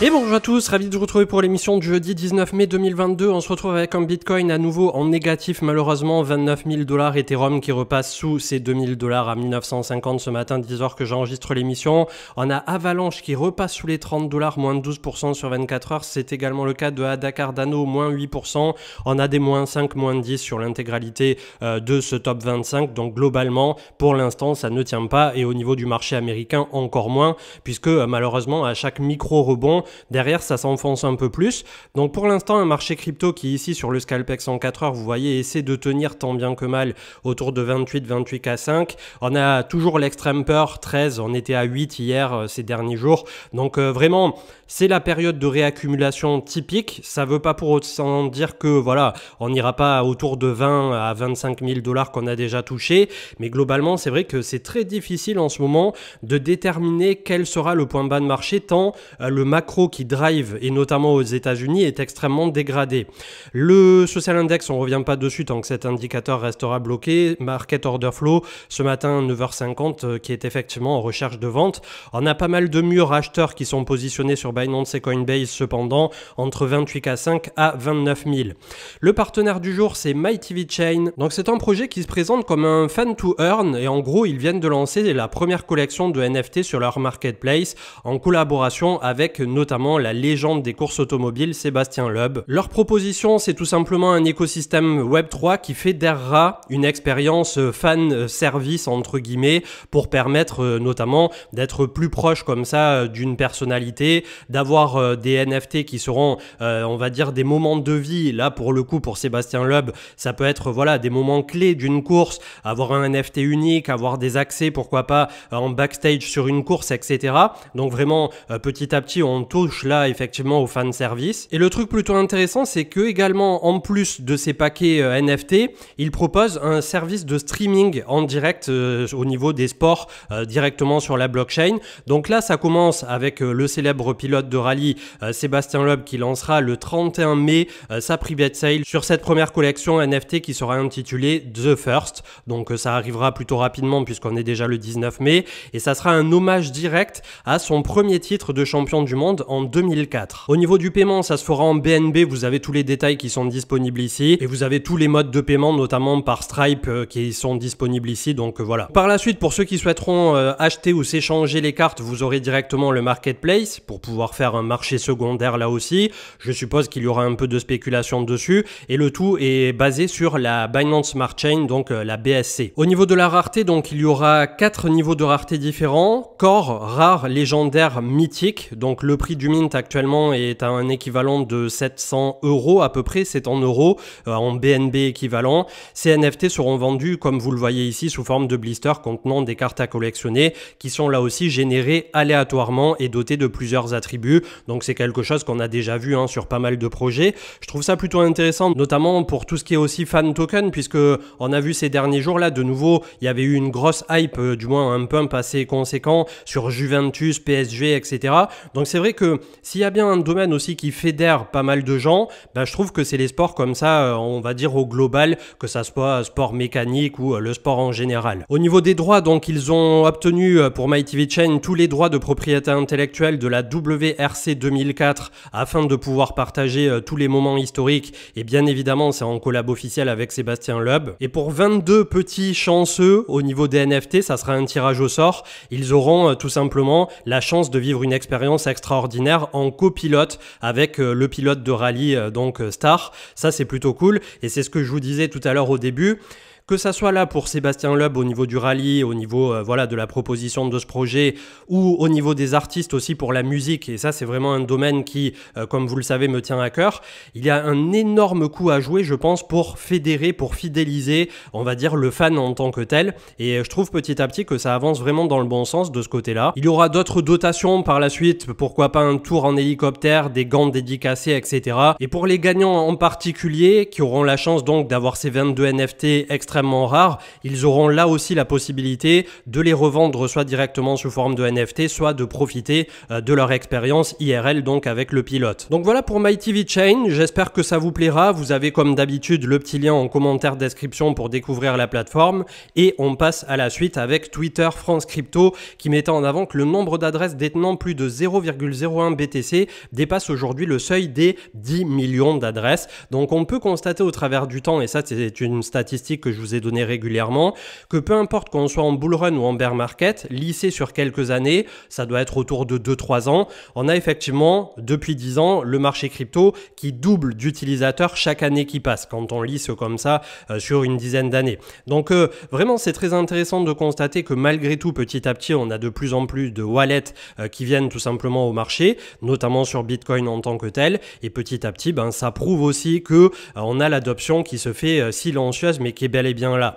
Et bonjour à tous, ravi de vous retrouver pour l'émission du jeudi 19 mai 2022. On se retrouve avec un Bitcoin à nouveau en négatif malheureusement, 29 000 dollars Ethereum qui repasse sous ces 2000 dollars à 1950 ce matin 10 heures que j'enregistre l'émission. On a Avalanche qui repasse sous les 30 dollars, moins 12% sur 24 heures. C'est également le cas de Ada Cardano, moins 8%. On a des moins 5, moins 10 sur l'intégralité euh, de ce top 25. Donc globalement, pour l'instant, ça ne tient pas et au niveau du marché américain encore moins puisque euh, malheureusement à chaque micro rebond, derrière ça s'enfonce un peu plus. Donc pour l'instant, un marché crypto qui ici sur le Scalpex en 4 heures, vous voyez, essaie de tenir tant bien que mal autour de 28, 28 à 5. On a toujours l'extrême peur 13, on était à 8 hier euh, ces derniers jours. Donc euh, vraiment, c'est la période de réaccumulation typique. Ça veut pas pour autant dire que voilà, on n'ira pas autour de 20 à 25 000 dollars qu'on a déjà touché. Mais globalement, c'est vrai que c'est très difficile en ce moment de déterminer quel sera le point bas de marché tant euh, le macro qui drive, et notamment aux États-Unis, est extrêmement dégradé Le social index, on revient pas dessus tant que cet indicateur restera bloqué. Market order flow, ce matin 9h50, euh, qui est effectivement en recherche de vente. On a pas mal de murs acheteurs qui sont positionnés sur Binance et Coinbase, cependant, entre 28K5 à 29 000. Le partenaire du jour, c'est MyTV Chain. Donc c'est un projet qui se présente comme un fan to earn, et en gros, ils viennent de lancer la première collection de NFT sur leur marketplace, en collaboration avec notamment la légende des courses automobiles Sébastien Loeb. Leur proposition, c'est tout simplement un écosystème Web3 qui fédérera une expérience fan service entre guillemets pour permettre euh, notamment d'être plus proche comme ça euh, d'une personnalité, d'avoir euh, des NFT qui seront on va dire des moments de vie là pour le coup pour Sébastien Loeb, ça peut être voilà des moments clés d'une course, avoir un NFT unique, avoir des accès pourquoi pas en backstage sur une course etc. Donc vraiment petit à petit on tourne là effectivement au fan service. Et le truc plutôt intéressant, c'est que également en plus de ces paquets euh, NFT, ils proposent un service de streaming en direct euh, au niveau des sports euh, directement sur la blockchain. Donc là, ça commence avec le célèbre pilote de rallye Sébastien Loeb qui lancera le 31 mai sa private sale sur cette première collection NFT qui sera intitulée The First. Donc ça arrivera plutôt rapidement puisqu'on est déjà le 19 mai et ça sera un hommage direct à son premier titre de champion du monde en 2004. Au niveau du paiement, ça se fera en BNB, vous avez tous les détails qui sont disponibles ici, et vous avez tous les modes de paiement, notamment par Stripe, euh, qui sont disponibles ici, donc euh, voilà. Par la suite, pour ceux qui souhaiteront euh, acheter ou s'échanger les cartes, vous aurez directement le marketplace, pour pouvoir faire un marché secondaire là aussi, je suppose qu'il y aura un peu de spéculation dessus, et le tout est basé sur la Binance Smart Chain, donc la BSC. Au niveau de la rareté, donc il y aura quatre niveaux de rareté différents, corps, rare, légendaire, mythique, donc le prix du Mint actuellement est à un équivalent de 700 euros à peu près, c'est en euros, euh, en BNB équivalent. Ces NFT seront vendus, comme vous le voyez ici, sous forme de blister contenant des cartes à collectionner qui sont là aussi générées aléatoirement et dotées de plusieurs attributs. Donc c'est quelque chose qu'on a déjà vu hein, sur pas mal de projets. Je trouve ça plutôt intéressant, notamment pour tout ce qui est aussi fan token, puisque on a vu ces derniers jours là, de nouveau, il y avait eu une grosse hype, euh, du moins un pump assez conséquent sur Juventus, PSG, etc. Donc c'est vrai que s'il y a bien un domaine aussi qui fédère pas mal de gens, bah, je trouve que c'est les sports comme ça, euh, on va dire au global, que ça soit euh, sport mécanique ou euh, le sport en général. Au niveau des droits, donc ils ont obtenu pour MyTV Chain tous les droits de propriété intellectuelle de la WRC 2004 afin de pouvoir partager tous les moments historiques et bien évidemment c'est en collab officiel avec Sébastien Loeb. Et pour 22 petits chanceux au niveau des NFT, ça sera un tirage au sort, ils auront tout simplement la chance de vivre une expérience extraordinaire en copilote avec euh, le pilote de rallye euh, donc euh, Star. Ça c'est plutôt cool et c'est ce que je vous disais tout à l'heure au début. Que ça soit là pour Sébastien Loeb au niveau du rallye, au niveau euh, voilà de la proposition de ce projet, ou au niveau des artistes aussi pour la musique, et ça c'est vraiment un domaine qui, euh, comme vous le savez, me tient à cœur, il y a un énorme coup à jouer, je pense, pour fédérer, pour fidéliser, on va dire, le fan en tant que tel, et euh, je trouve petit à petit que ça avance vraiment dans le bon sens de ce côté-là. Il y aura d'autres dotations par la suite, pourquoi pas un tour en hélicoptère, des gants dédicacés, etc. Et pour les gagnants en particulier, qui auront la chance donc d'avoir ces 22 NFT extra rares, ils auront là aussi la possibilité de les revendre soit directement sous forme de NFT, soit de profiter euh, de leur expérience IRL donc avec le pilote. Donc voilà pour MyTV Chain, j'espère que ça vous plaira, vous avez comme d'habitude le petit lien en commentaire description pour découvrir la plateforme et on passe à la suite avec Twitter France Crypto qui mettait en avant que le nombre d'adresses détenant plus de 0,01 BTC dépasse aujourd'hui le seuil des 10 millions d'adresses. Donc on peut constater au travers du temps, et ça c'est une statistique que je vous vous ai donné régulièrement, que peu importe qu'on soit en bull run ou en bear market, lissé sur quelques années, ça doit être autour de 2-3 ans, on a effectivement depuis 10 ans le marché crypto qui double d'utilisateurs chaque année qui passe quand on lisse comme ça euh, sur une dizaine d'années. Donc euh, vraiment c'est très intéressant de constater que malgré tout petit à petit on a de plus en plus de wallets euh, qui viennent tout simplement au marché, notamment sur Bitcoin en tant que tel et petit à petit ben ça prouve aussi que on a l'adoption qui se fait silencieuse mais qui est bel et bien là.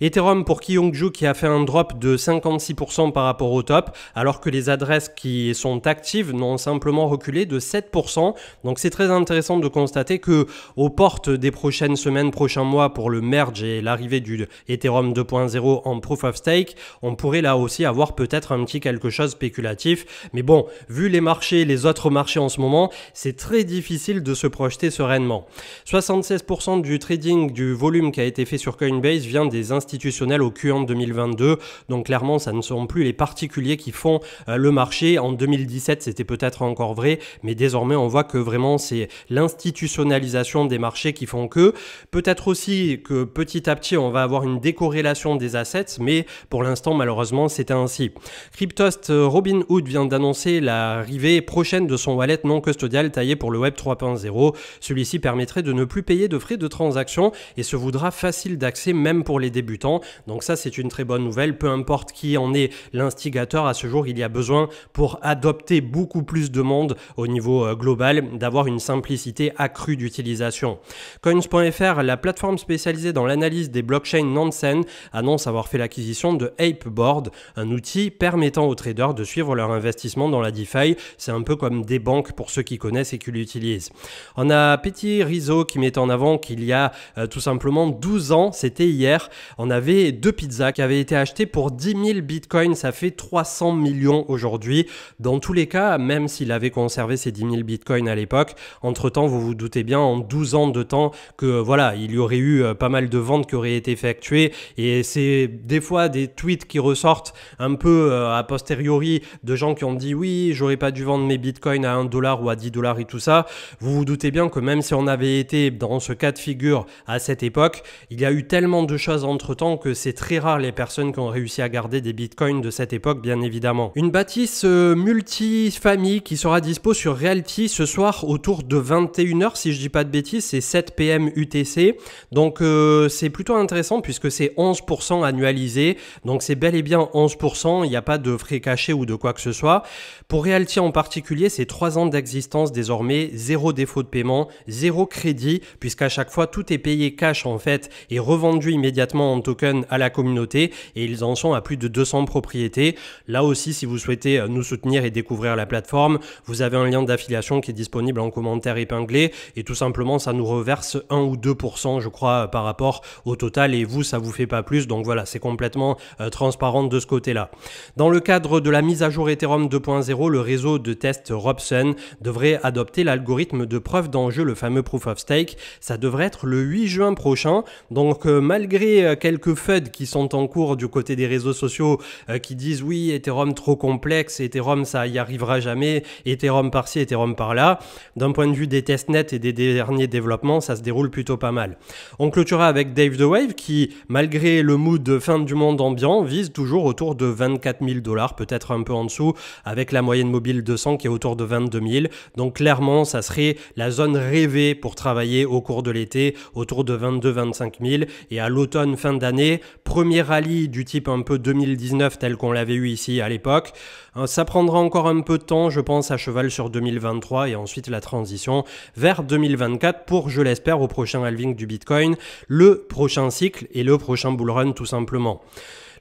Ethereum pour Kyungju qui a fait un drop de 56% par rapport au top, alors que les adresses qui sont actives n'ont simplement reculé de 7%. Donc c'est très intéressant de constater que aux portes des prochaines semaines, prochains mois pour le merge et l'arrivée du Ethereum 2.0 en proof of stake, on pourrait là aussi avoir peut-être un petit quelque chose spéculatif. Mais bon, vu les marchés, les autres marchés en ce moment, c'est très difficile de se projeter sereinement. 76% du trading du volume qui a été fait sur Coinbase vient des institutionnels au Q1 2022. Donc clairement, ça ne seront plus les particuliers qui font euh, le marché. En 2017, c'était peut-être encore vrai, mais désormais, on voit que vraiment, c'est l'institutionnalisation des marchés qui font que. Peut-être aussi que petit à petit, on va avoir une décorrélation des assets, mais pour l'instant, malheureusement, c'était ainsi. Cryptost euh, Robinhood vient d'annoncer l'arrivée prochaine de son wallet non custodial taillé pour le Web 3.0. Celui-ci permettrait de ne plus payer de frais de transaction et se voudra facile d'accès même pour les débutants. Donc ça c'est une très bonne nouvelle, peu importe qui en est l'instigateur, à ce jour il y a besoin pour adopter beaucoup plus de monde au niveau euh, global, d'avoir une simplicité accrue d'utilisation. Coins.fr, la plateforme spécialisée dans l'analyse des blockchains Nansen, annonce avoir fait l'acquisition de Apeboard, un outil permettant aux traders de suivre leur investissement dans la DeFi. C'est un peu comme des banques pour ceux qui connaissent et qui l'utilisent. On a Petit Riso qui met en avant qu'il y a euh, tout simplement 12 ans, c'est c'était hier, on avait deux pizzas qui avaient été achetées pour 10 000 bitcoins, ça fait 300 millions aujourd'hui. Dans tous les cas, même s'il avait conservé ses 10 000 bitcoins à l'époque, entre-temps, vous vous doutez bien, en 12 ans de temps, que voilà, il y aurait eu euh, pas mal de ventes qui auraient été effectuées, et c'est des fois des tweets qui ressortent un peu euh, a posteriori de gens qui ont dit oui, j'aurais pas dû vendre mes bitcoins à 1 dollar ou à 10 dollars et tout ça. Vous vous doutez bien que même si on avait été dans ce cas de figure à cette époque, il y a eu tellement de choses entre-temps que c'est très rare les personnes qui ont réussi à garder des bitcoins de cette époque, bien évidemment. Une bâtisse euh, multifamille qui sera dispo sur Realty ce soir autour de 21h, si je dis pas de bêtises, c'est 7 PM UTC. Donc euh, c'est plutôt intéressant puisque c'est 11% annualisé, donc c'est bel et bien 11%, il n'y a pas de frais cachés ou de quoi que ce soit. Pour Realty en particulier, c'est 3 ans d'existence désormais, zéro défaut de paiement, zéro crédit, puisqu'à chaque fois tout est payé cash en fait et revendu du immédiatement en token à la communauté et ils en sont à plus de 200 propriétés. Là aussi, si vous souhaitez euh, nous soutenir et découvrir la plateforme, vous avez un lien d'affiliation qui est disponible en commentaire épinglé et tout simplement ça nous reverse 1 ou 2% je crois euh, par rapport au total et vous ça vous fait pas plus donc voilà c'est complètement euh, transparent de ce côté là. Dans le cadre de la mise à jour Ethereum 2.0 le réseau de test Robson devrait adopter l'algorithme de preuve d'enjeu le fameux proof of stake ça devrait être le 8 juin prochain donc malgré euh, quelques FUD qui sont en cours du côté des réseaux sociaux euh, qui disent oui, Ethereum trop complexe, Ethereum ça y arrivera jamais, Ethereum par-ci, Ethereum par-là, d'un point de vue des tests nets et des derniers développements, ça se déroule plutôt pas mal. On clôturera avec Dave the Wave qui, malgré le mood de fin du monde ambiant, vise toujours autour de 24 000 dollars, peut-être un peu en dessous, avec la moyenne mobile 200 qui est autour de 22 000. Donc clairement, ça serait la zone rêvée pour travailler au cours de l'été, autour de 22 25 000. Et à l'automne, fin d'année, premier rallye du type un peu 2019 tel qu'on l'avait eu ici à l'époque. Hein, ça prendra encore un peu de temps, je pense, à cheval sur 2023 et ensuite la transition vers 2024 pour, je l'espère, au prochain halving du Bitcoin, le prochain cycle et le prochain bull run tout simplement.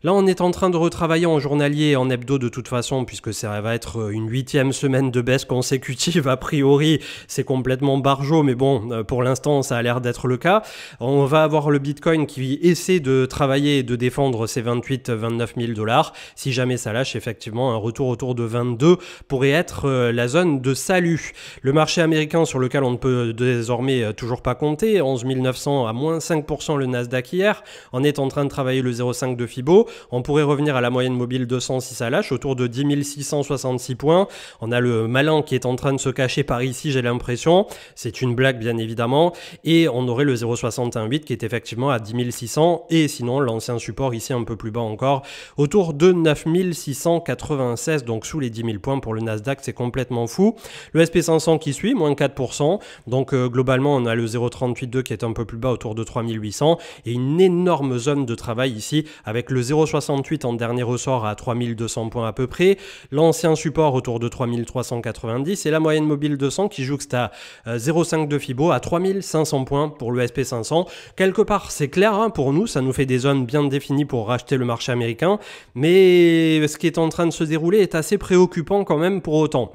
Là, on est en train de retravailler en journalier en hebdo de toute façon, puisque ça va être euh, une huitième semaine de baisse consécutive. A priori, c'est complètement barjo, mais bon, euh, pour l'instant, ça a l'air d'être le cas. On va avoir le Bitcoin qui essaie de travailler et de défendre ses 28-29 000 dollars. Si jamais ça lâche, effectivement, un retour autour de 22 pourrait être euh, la zone de salut. Le marché américain sur lequel on ne peut désormais toujours pas compter, 11 900 à moins 5% le Nasdaq hier. On est en train de travailler le 0,5 de Fibo. On pourrait revenir à la moyenne mobile 200 si ça lâche, autour de 10 666 points. On a le malin qui est en train de se cacher par ici, j'ai l'impression. C'est une blague, bien évidemment. Et on aurait le 0,618 qui est effectivement à 10 600. Et sinon, l'ancien support ici un peu plus bas encore, autour de 9696, donc sous les 10 000 points pour le Nasdaq, c'est complètement fou. Le SP500 qui suit, moins 4%. Donc euh, globalement, on a le 0,382 qui est un peu plus bas, autour de 3800. Et une énorme zone de travail ici avec le 0 0,68 en dernier ressort à 3200 points à peu près, l'ancien support autour de 3390 et la moyenne mobile 200 qui jouxte à 0,5 euh, de Fibo à 3500 points pour le SP500. Quelque part, c'est clair hein, pour nous, ça nous fait des zones bien définies pour racheter le marché américain, mais ce qui est en train de se dérouler est assez préoccupant quand même pour autant.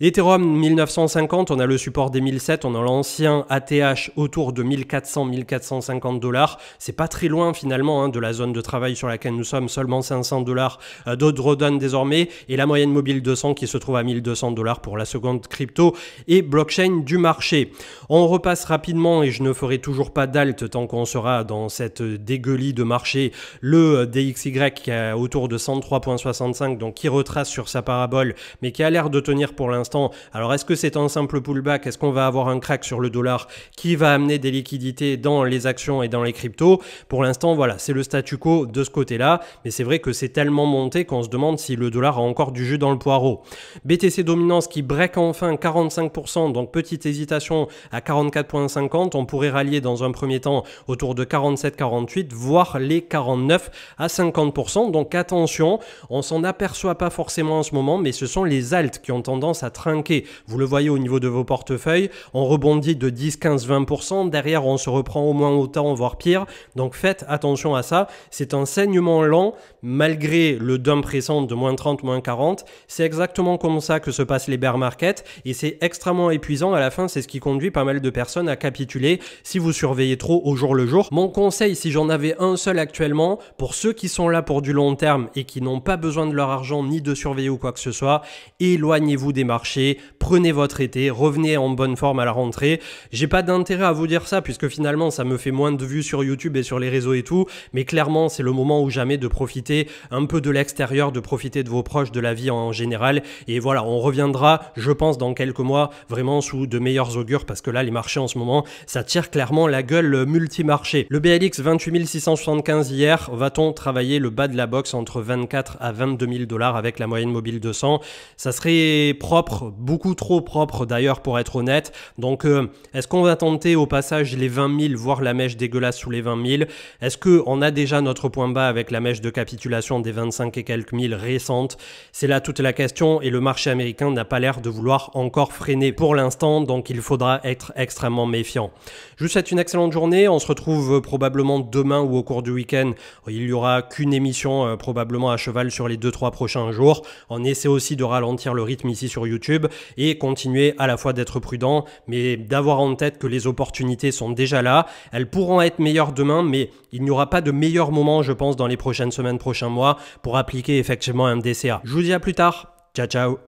Ethereum 1950, on a le support des 1007, on a l'ancien ATH autour de 1400-1450 dollars, c'est pas très loin finalement hein, de la zone de travail sur laquelle nous sommes seulement 500 dollars euh, d'autres Drawdown désormais, et la moyenne mobile 200 qui se trouve à 1200 dollars pour la seconde crypto et blockchain du marché. On repasse rapidement, et je ne ferai toujours pas d'alt tant qu'on sera dans cette dégueulie de marché, le euh, DXY qui est autour de 103.65, donc qui retrace sur sa parabole, mais qui a l'air de tenir pour l'instant. Alors est-ce que c'est un simple pullback Est-ce qu'on va avoir un crack sur le dollar qui va amener des liquidités dans les actions et dans les cryptos Pour l'instant, voilà, c'est le statu quo de ce côté-là mais c'est vrai que c'est tellement monté qu'on se demande si le dollar a encore du jus dans le poireau. BTC dominance qui break enfin 45%, donc petite hésitation à 44.50, on pourrait rallier dans un premier temps autour de 47-48, voire les 49 à 50%, donc attention, on s'en aperçoit pas forcément en ce moment, mais ce sont les altes qui ont tendance à trinquer. Vous le voyez au niveau de vos portefeuilles, on rebondit de 10, 15, 20%, derrière on se reprend au moins autant, voire pire, donc faites attention à ça, c'est un saignement lent, malgré le dump récent de moins 30, moins 40. C'est exactement comme ça que se passent les bear markets et c'est extrêmement épuisant. À la fin, c'est ce qui conduit pas mal de personnes à capituler si vous surveillez trop au jour le jour. Mon conseil, si j'en avais un seul actuellement, pour ceux qui sont là pour du long terme et qui n'ont pas besoin de leur argent ni de surveiller ou quoi que ce soit, éloignez-vous des marchés, prenez votre été, revenez en bonne forme à la rentrée. J'ai pas d'intérêt à vous dire ça puisque finalement ça me fait moins de vues sur YouTube et sur les réseaux et tout, mais clairement c'est le moment où de profiter un peu de l'extérieur, de profiter de vos proches, de la vie en général. Et voilà, on reviendra, je pense, dans quelques mois, vraiment sous de meilleurs augures, parce que là, les marchés en ce moment, ça tire clairement la gueule multimarché. Le BLX 675 hier, va-t-on travailler le bas de la box entre 24 à 22 000 dollars avec la moyenne mobile 200 Ça serait propre, beaucoup trop propre d'ailleurs pour être honnête. Donc, euh, est-ce qu'on va tenter au passage les 20 000, voire la mèche dégueulasse sous les 20 000 Est-ce qu'on a déjà notre point bas avec la mèche de capitulation des 25 et quelques mille récentes. C'est là toute la question et le marché américain n'a pas l'air de vouloir encore freiner pour l'instant, donc il faudra être extrêmement méfiant. Je vous souhaite une excellente journée, on se retrouve probablement demain ou au cours du week-end. Il n'y aura qu'une émission euh, probablement à cheval sur les 2-3 prochains jours. On essaie aussi de ralentir le rythme ici sur YouTube et continuer à la fois d'être prudent, mais d'avoir en tête que les opportunités sont déjà là. Elles pourront être meilleures demain, mais il n'y aura pas de meilleur moment, je pense, dans les prochaine semaine, prochain mois pour appliquer effectivement un DCA. Je vous dis à plus tard. Ciao, ciao